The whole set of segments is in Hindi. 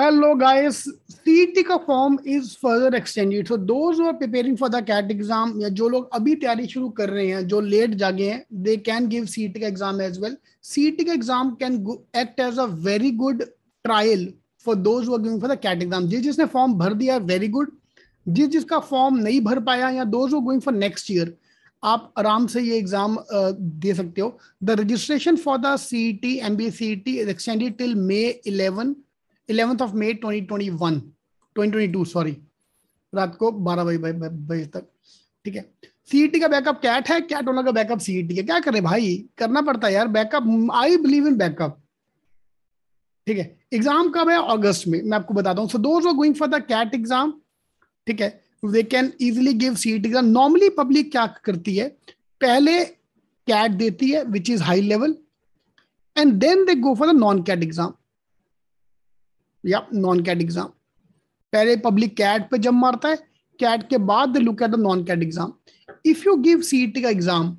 Hello guys, CET का is further extended. So those who are preparing for the CAT exam या जो लोग अभी तैयारी शुरू कर रहे हैं जो लेट जागे हैं they can give CET का exam as well. CET का exam can act as a very good trial for those who are going for the CAT exam. जिस जिसने form भर दिया वेरी गुड जिस जिसका फॉर्म नहीं भर पाया या those are going for next year आप आराम से ये एग्जाम दे सकते हो the registration for the C E T M B C T extended till May eleven eleventh of May twenty twenty one twenty twenty two sorry रात को बारह बजे बजे तक ठीक है सीईटी e का बैकअप कैट है कैट ओला का बैकअप सीईटी e है क्या करें भाई करना पड़ता है यार backup I believe in backup ठीक है एग्जाम कब है अगस्त में मैं आपको बताता हूँ so those are going for the CAT exam ठीक है they can easily give CET exam normally public क्या करती है पहले कैट देती है which is high level and then they go for the non CAT exam या नॉन कैट एग्जाम पहले पब्लिक कैट पे जब मारता है कैट के बाद look at the non CAT exam if you give CET का exam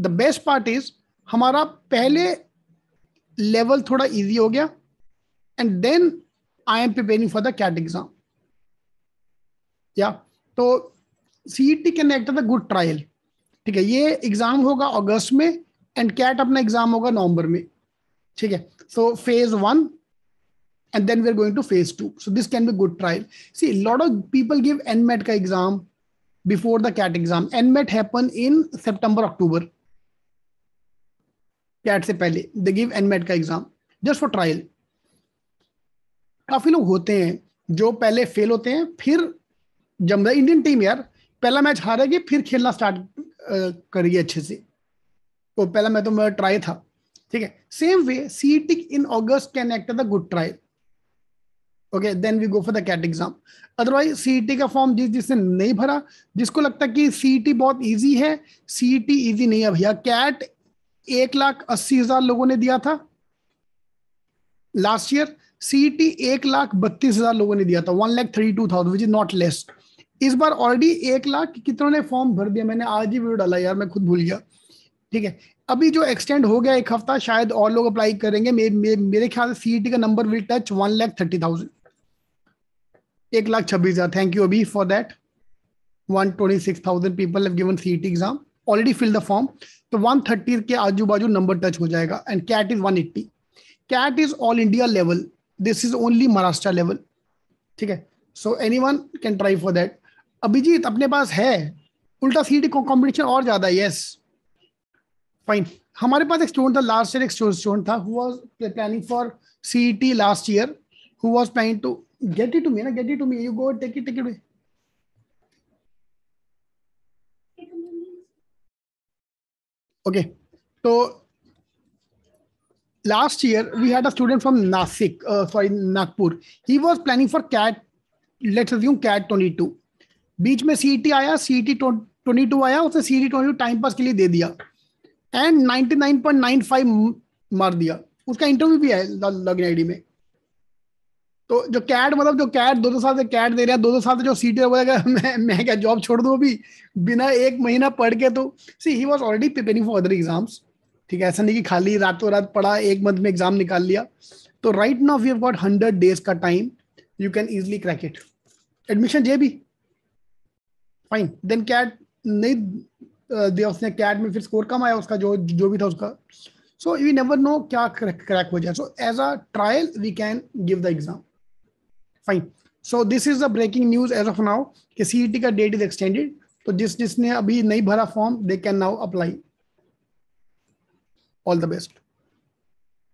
the best part is हमारा पहले लेवल थोड़ा इजी हो गया and then I am preparing for the CAT exam या तो T can act the good trial ठीक है ये एग्जाम होगा अगस्त में एंड कैट अपना एग्जाम होगा नवंबर में ठीक है so phase one and then we're going to phase two. So this can be good trial. See, a lot of people give NMET ka exam before the CAT exam. NMET happen in September, October. CAT se pehle, they give NMET ka exam just for trial. काफी लोग होते हैं जो पहले फेल होते हैं फिर जम रहा इंडियन टीम यार पहला मैच हारेगी फिर खेलना स्टार्ट करेगी अच्छे से तो पहला मैं तो मेरा ट्राई था ठीक है same way CET in August can act the good trial okay then we go for the CAT exam otherwise CET का फॉर्म जिस जिसने नहीं भरा जिसको लगता कि सीईटी e बहुत इजी है सीईटी इजी e नहीं है भैया कैट एक लाख अस्सी हजार लोगों ने दिया था लास्ट ईयर सीईटी एक लाख बत्तीस हजार लोगों ने दिया था one lakh thirty two thousand which is not less इस बार ऑलरेडी एक लाख कितनों ने फॉर्म भर दिया मैंने आज ही वीडियो डाला यार मैं खुद भूल गया ठीक है अभी जो एक्सटेंड हो गया एक हफ्ता शायद और लोग अप्लाई करेंगे मे, मे, मेरे ख्याल से सीईटी e का number will touch one lakh thirty thousand एक लाख छब्बीस हजार थैंक यू अभी for that one twenty six thousand people have given C T exam already fill the form तो वन थर्टी के आजू बाजू नंबर टच हो जाएगा and CAT is one eighty CAT is all India level this is only Maharashtra level ठीक है so any one can try for that Abhijeet अपने पास है उल्टा सी टी कॉम्पिटिशन और ज़्यादा यस फाइन हमारे पास एक स्टूडेंट था लास्ट ईयर एक स्टूडेंट था who was planning for C T last year who was planning to Get it to me, na? Get it to me. You go take it, take it away. Okay. So last year we had a student from Nasik, uh, sorry Nagpur. He was planning for CAT. Let's assume CAT 22. बीच में सी टी आया सी टी ट्वेंटी टू आया उसने C T twenty time pass के लिए दे दिया and ninety nine point nine five मार दिया उसका इंटरव्यू भी है लर्निंग आईडी तो जो कैट मतलब जो कैट दो दो साल से कैट दे रहे हैं दो दो साल से जो सीटें वगैरह मैं मैं क्या जॉब छोड़ दूँ अभी बिना एक महीना पढ़ के तो she he was already preparing for other exams ठीक है ऐसा नहीं कि खाली रातों रात पढ़ा एक मंथ में एग्जाम निकाल लिया तो right now we got hundred days का time you can easily crack it admission जे भी फाइन देन कैट नहीं दिया उसने कैट में फिर स्कोर कम आया उसका जो जो भी था उसका सो यू नेवर नो क्या क्रैक हो जाए so as a trial we can give the exam fine so this is the breaking news as of now कि सीईटी e का डेट इज एक्सटेंडेड तो जिस जिसने अभी नहीं भरा form they can now apply all the best